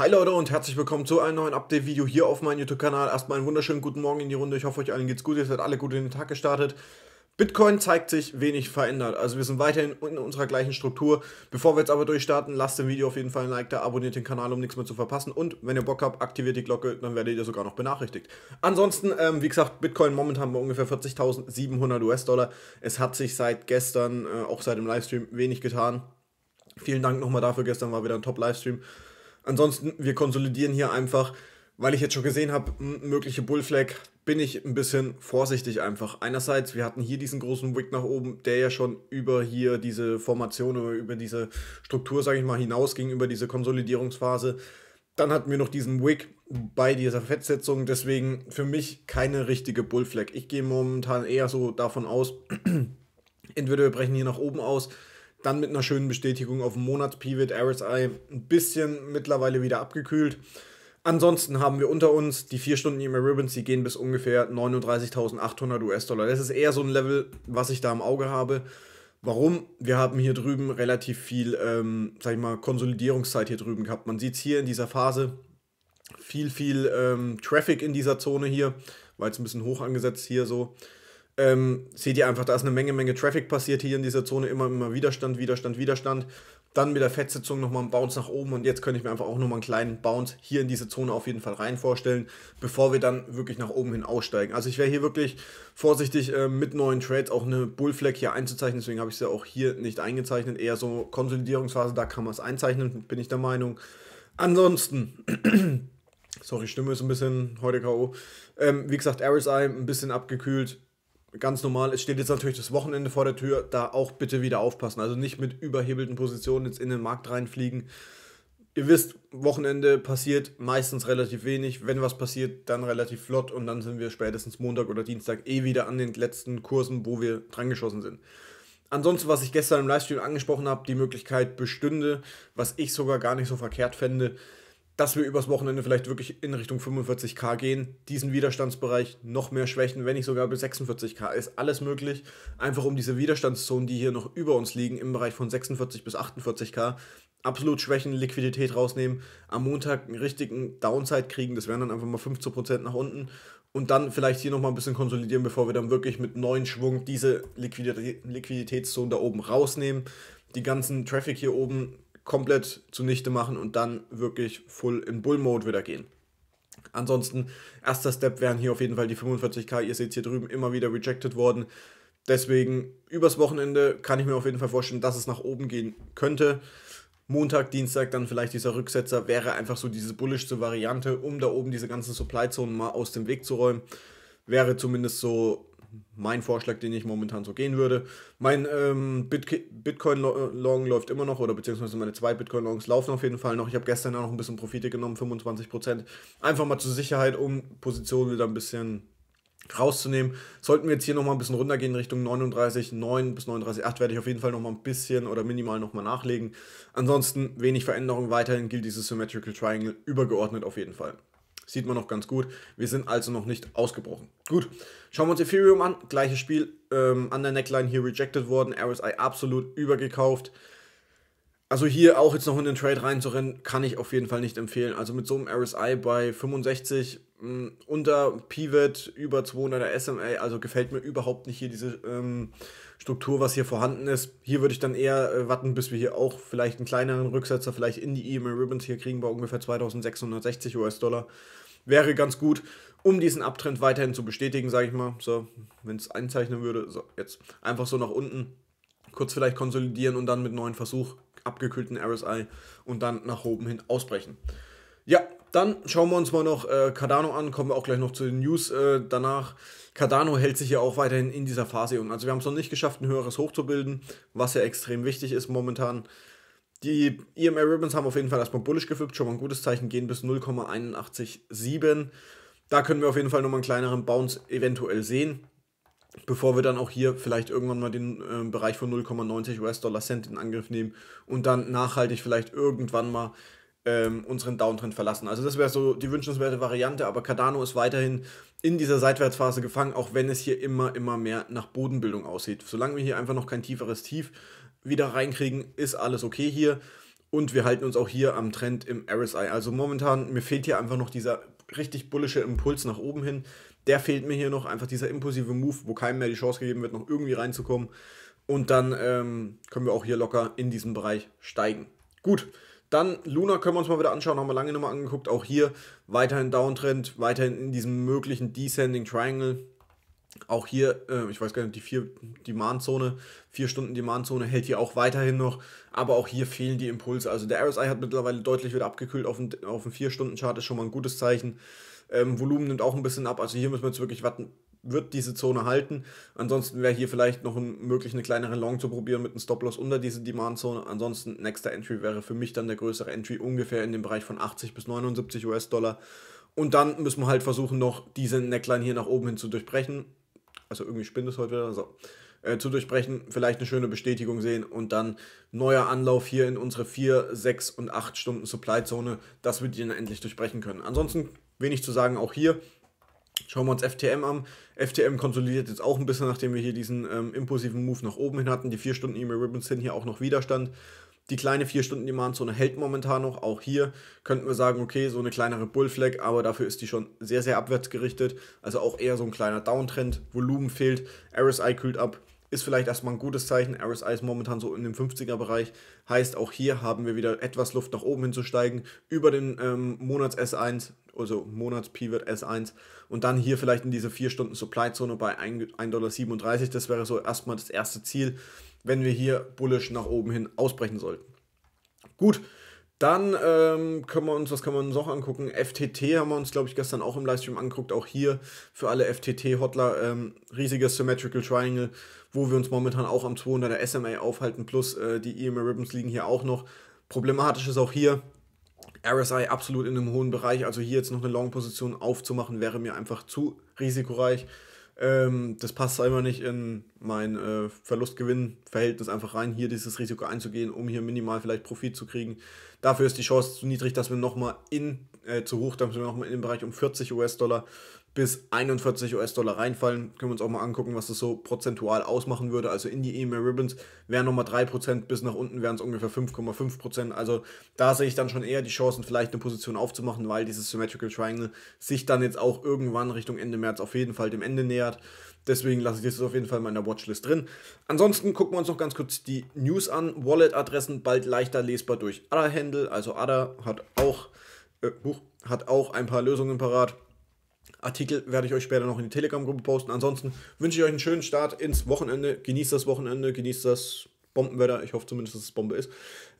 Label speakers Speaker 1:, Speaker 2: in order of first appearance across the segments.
Speaker 1: Hi Leute und herzlich willkommen zu einem neuen Update-Video hier auf meinem YouTube-Kanal. Erstmal einen wunderschönen guten Morgen in die Runde. Ich hoffe, euch allen geht's gut. Ihr seid alle gut in den Tag gestartet. Bitcoin zeigt sich wenig verändert. Also wir sind weiterhin in unserer gleichen Struktur. Bevor wir jetzt aber durchstarten, lasst dem Video auf jeden Fall ein Like da, abonniert den Kanal, um nichts mehr zu verpassen. Und wenn ihr Bock habt, aktiviert die Glocke, dann werdet ihr sogar noch benachrichtigt. Ansonsten, ähm, wie gesagt, Bitcoin momentan bei ungefähr 40.700 US-Dollar. Es hat sich seit gestern, äh, auch seit dem Livestream, wenig getan. Vielen Dank nochmal dafür. Gestern war wieder ein Top-Livestream. Ansonsten, wir konsolidieren hier einfach, weil ich jetzt schon gesehen habe, mögliche Bullflag, bin ich ein bisschen vorsichtig einfach. Einerseits, wir hatten hier diesen großen Wick nach oben, der ja schon über hier diese Formation oder über diese Struktur, sage ich mal, hinausging, über diese Konsolidierungsphase. Dann hatten wir noch diesen Wick bei dieser Fettsetzung, deswegen für mich keine richtige Bullflag. Ich gehe momentan eher so davon aus, entweder wir brechen hier nach oben aus, dann mit einer schönen Bestätigung auf Monats-Pivot, RSI ein bisschen mittlerweile wieder abgekühlt. Ansonsten haben wir unter uns die 4 Stunden EMA Ribbons, die gehen bis ungefähr 39.800 US-Dollar. Das ist eher so ein Level, was ich da im Auge habe. Warum? Wir haben hier drüben relativ viel, ähm, sag ich mal, Konsolidierungszeit hier drüben gehabt. Man sieht es hier in dieser Phase viel, viel ähm, Traffic in dieser Zone hier. weil es ein bisschen hoch angesetzt hier so ähm, seht ihr einfach, da ist eine Menge, Menge Traffic passiert hier in dieser Zone, immer, immer Widerstand, Widerstand, Widerstand. Dann mit der Fettsitzung nochmal ein Bounce nach oben und jetzt könnte ich mir einfach auch nochmal einen kleinen Bounce hier in diese Zone auf jeden Fall rein vorstellen, bevor wir dann wirklich nach oben hin aussteigen. Also ich wäre hier wirklich vorsichtig äh, mit neuen Trades auch eine Bullflag hier einzuzeichnen, deswegen habe ich sie auch hier nicht eingezeichnet, eher so Konsolidierungsphase, da kann man es einzeichnen, bin ich der Meinung. Ansonsten, sorry, Stimme ist ein bisschen heute K.O. Ähm, wie gesagt, RSI ein bisschen abgekühlt, ganz normal, es steht jetzt natürlich das Wochenende vor der Tür, da auch bitte wieder aufpassen. Also nicht mit überhebelten Positionen jetzt in den Markt reinfliegen. Ihr wisst, Wochenende passiert meistens relativ wenig. Wenn was passiert, dann relativ flott und dann sind wir spätestens Montag oder Dienstag eh wieder an den letzten Kursen, wo wir drangeschossen sind. Ansonsten, was ich gestern im Livestream angesprochen habe, die Möglichkeit bestünde, was ich sogar gar nicht so verkehrt fände, dass wir übers Wochenende vielleicht wirklich in Richtung 45k gehen, diesen Widerstandsbereich noch mehr schwächen, wenn nicht sogar bis 46k, ist alles möglich. Einfach um diese Widerstandszonen, die hier noch über uns liegen, im Bereich von 46 bis 48k, absolut schwächen, Liquidität rausnehmen, am Montag einen richtigen Downside kriegen, das wären dann einfach mal 15% nach unten und dann vielleicht hier nochmal ein bisschen konsolidieren, bevor wir dann wirklich mit neuen Schwung diese Liquiditä Liquiditätszonen da oben rausnehmen. Die ganzen Traffic hier oben komplett zunichte machen und dann wirklich full in Bull-Mode wieder gehen. Ansonsten, erster Step wären hier auf jeden Fall die 45k. Ihr seht hier drüben immer wieder rejected worden. Deswegen übers Wochenende kann ich mir auf jeden Fall vorstellen, dass es nach oben gehen könnte. Montag, Dienstag dann vielleicht dieser Rücksetzer wäre einfach so diese bullischste Variante, um da oben diese ganzen Supply Zonen mal aus dem Weg zu räumen. Wäre zumindest so mein Vorschlag, den ich momentan so gehen würde. Mein ähm, Bitcoin-Long läuft immer noch, oder beziehungsweise meine zwei Bitcoin-Longs laufen auf jeden Fall noch. Ich habe gestern auch noch ein bisschen Profite genommen, 25%. Einfach mal zur Sicherheit, um Positionen wieder ein bisschen rauszunehmen. Sollten wir jetzt hier nochmal ein bisschen runtergehen Richtung 39,9 bis 39,8 werde ich auf jeden Fall nochmal ein bisschen oder minimal nochmal nachlegen. Ansonsten wenig Veränderung, weiterhin gilt dieses Symmetrical Triangle übergeordnet auf jeden Fall. Sieht man noch ganz gut. Wir sind also noch nicht ausgebrochen. Gut, schauen wir uns Ethereum an. Gleiches Spiel ähm, an der Neckline hier rejected worden. RSI absolut übergekauft also hier auch jetzt noch in den Trade reinzurennen, kann ich auf jeden Fall nicht empfehlen. Also mit so einem RSI bei 65 mh, hm, unter Pivot über 200er SMA, also gefällt mir überhaupt nicht hier diese ähm, Struktur, was hier vorhanden ist. Hier würde ich dann eher äh, warten, bis wir hier auch vielleicht einen kleineren Rücksetzer, vielleicht in die EMA Ribbons hier kriegen bei ungefähr 2660 US-Dollar. Wäre ganz gut, um diesen Abtrend weiterhin zu bestätigen, sage ich mal. So, wenn es einzeichnen würde, so jetzt einfach so nach unten kurz vielleicht konsolidieren und dann mit neuen Versuch, abgekühlten RSI und dann nach oben hin ausbrechen. Ja, dann schauen wir uns mal noch äh, Cardano an, kommen wir auch gleich noch zu den News äh, danach. Cardano hält sich ja auch weiterhin in dieser Phase um. Also wir haben es noch nicht geschafft, ein höheres Hoch zu bilden, was ja extrem wichtig ist momentan. Die EMA Ribbons haben auf jeden Fall erstmal bullish geflippt, schon mal ein gutes Zeichen, gehen bis 0,817. Da können wir auf jeden Fall nochmal einen kleineren Bounce eventuell sehen bevor wir dann auch hier vielleicht irgendwann mal den äh, Bereich von 0,90 US-Dollar Cent in Angriff nehmen und dann nachhaltig vielleicht irgendwann mal ähm, unseren Downtrend verlassen. Also das wäre so die wünschenswerte Variante, aber Cardano ist weiterhin in dieser Seitwärtsphase gefangen, auch wenn es hier immer, immer mehr nach Bodenbildung aussieht. Solange wir hier einfach noch kein tieferes Tief wieder reinkriegen, ist alles okay hier. Und wir halten uns auch hier am Trend im RSI. Also momentan, mir fehlt hier einfach noch dieser richtig bullische Impuls nach oben hin der fehlt mir hier noch, einfach dieser impulsive Move, wo keinem mehr die Chance gegeben wird, noch irgendwie reinzukommen. Und dann ähm, können wir auch hier locker in diesem Bereich steigen. Gut, dann Luna können wir uns mal wieder anschauen, haben wir lange nochmal angeguckt. Auch hier weiterhin Downtrend, weiterhin in diesem möglichen Descending Triangle. Auch hier, äh, ich weiß gar nicht, die 4 Demand-Zone, Stunden Demand-Zone hält hier auch weiterhin noch, aber auch hier fehlen die Impulse. Also der RSI hat mittlerweile deutlich wieder abgekühlt auf dem, auf dem 4-Stunden-Chart, ist schon mal ein gutes Zeichen. Ähm, Volumen nimmt auch ein bisschen ab. Also hier müssen wir jetzt wirklich warten, wird diese Zone halten. Ansonsten wäre hier vielleicht noch ein, möglich, eine kleinere Long zu probieren mit einem Stop-Loss unter diese Demand-Zone. Ansonsten nächster Entry wäre für mich dann der größere Entry ungefähr in dem Bereich von 80 bis 79 US-Dollar. Und dann müssen wir halt versuchen, noch diese Neckline hier nach oben hin zu durchbrechen. Also irgendwie spinnt es heute wieder. So. Äh, zu durchbrechen, vielleicht eine schöne Bestätigung sehen und dann neuer Anlauf hier in unsere 4, 6 und 8 Stunden Supply-Zone, dass wir die dann endlich durchbrechen können. Ansonsten wenig zu sagen, auch hier. Schauen wir uns FTM an. FTM konsolidiert jetzt auch ein bisschen, nachdem wir hier diesen ähm, impulsiven Move nach oben hin hatten. Die 4 Stunden E-Mail Ribbons sind hier auch noch Widerstand. Die kleine 4 Stunden Demand-Zone hält momentan noch. Auch hier könnten wir sagen, okay, so eine kleinere Bullflag, aber dafür ist die schon sehr, sehr abwärts gerichtet. Also auch eher so ein kleiner Downtrend. Volumen fehlt, RSI kühlt ab ist vielleicht erstmal ein gutes Zeichen. RSI ist momentan so in dem 50er-Bereich. Heißt, auch hier haben wir wieder etwas Luft nach oben hinzusteigen über den ähm, Monats S1, also Monats Pivot S1 und dann hier vielleicht in diese 4 Stunden Supply-Zone bei 1,37 Dollar. Das wäre so erstmal das erste Ziel, wenn wir hier bullish nach oben hin ausbrechen sollten. Gut, dann ähm, können wir uns, was kann man uns noch angucken? FTT haben wir uns, glaube ich, gestern auch im Livestream angeguckt. Auch hier für alle FTT-Hotler ähm, riesiges Symmetrical Triangle, wo wir uns momentan auch am 200er SMA aufhalten, plus äh, die EMA Ribbons liegen hier auch noch. Problematisch ist auch hier RSI absolut in einem hohen Bereich. Also hier jetzt noch eine Long-Position aufzumachen, wäre mir einfach zu risikoreich. Ähm, das passt einfach nicht in mein äh, Verlust-Gewinn-Verhältnis einfach rein, hier dieses Risiko einzugehen, um hier minimal vielleicht Profit zu kriegen. Dafür ist die Chance zu niedrig, dass wir nochmal in, äh, zu hoch, dass wir nochmal in den Bereich um 40 US-Dollar bis 41 US-Dollar reinfallen. Können wir uns auch mal angucken, was das so prozentual ausmachen würde. Also in die E-Mail Ribbons wären nochmal 3%, bis nach unten wären es ungefähr 5,5%. Also da sehe ich dann schon eher die Chancen, vielleicht eine Position aufzumachen, weil dieses Symmetrical Triangle sich dann jetzt auch irgendwann Richtung Ende März auf jeden Fall dem Ende nähert. Deswegen lasse ich das auf jeden Fall mal in der Watchlist drin. Ansonsten gucken wir uns noch ganz kurz die News an. Wallet-Adressen bald leichter lesbar durch ADA-Handle. Also ADA hat auch, äh, hat auch ein paar Lösungen parat. Artikel werde ich euch später noch in die Telegram-Gruppe posten. Ansonsten wünsche ich euch einen schönen Start ins Wochenende. Genießt das Wochenende, genießt das Bombenwetter. Ich hoffe zumindest, dass es Bombe ist.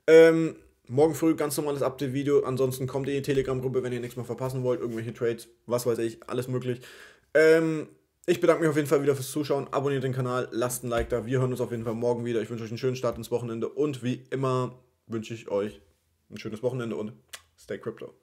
Speaker 1: Ähm, morgen früh ganz normales Update-Video. Ansonsten kommt ihr in die Telegram-Gruppe, wenn ihr nichts mehr verpassen wollt. Irgendwelche Trades, was weiß ich, alles möglich. Ähm, ich bedanke mich auf jeden Fall wieder fürs Zuschauen. Abonniert den Kanal, lasst ein Like da. Wir hören uns auf jeden Fall morgen wieder. Ich wünsche euch einen schönen Start ins Wochenende und wie immer wünsche ich euch ein schönes Wochenende und stay crypto.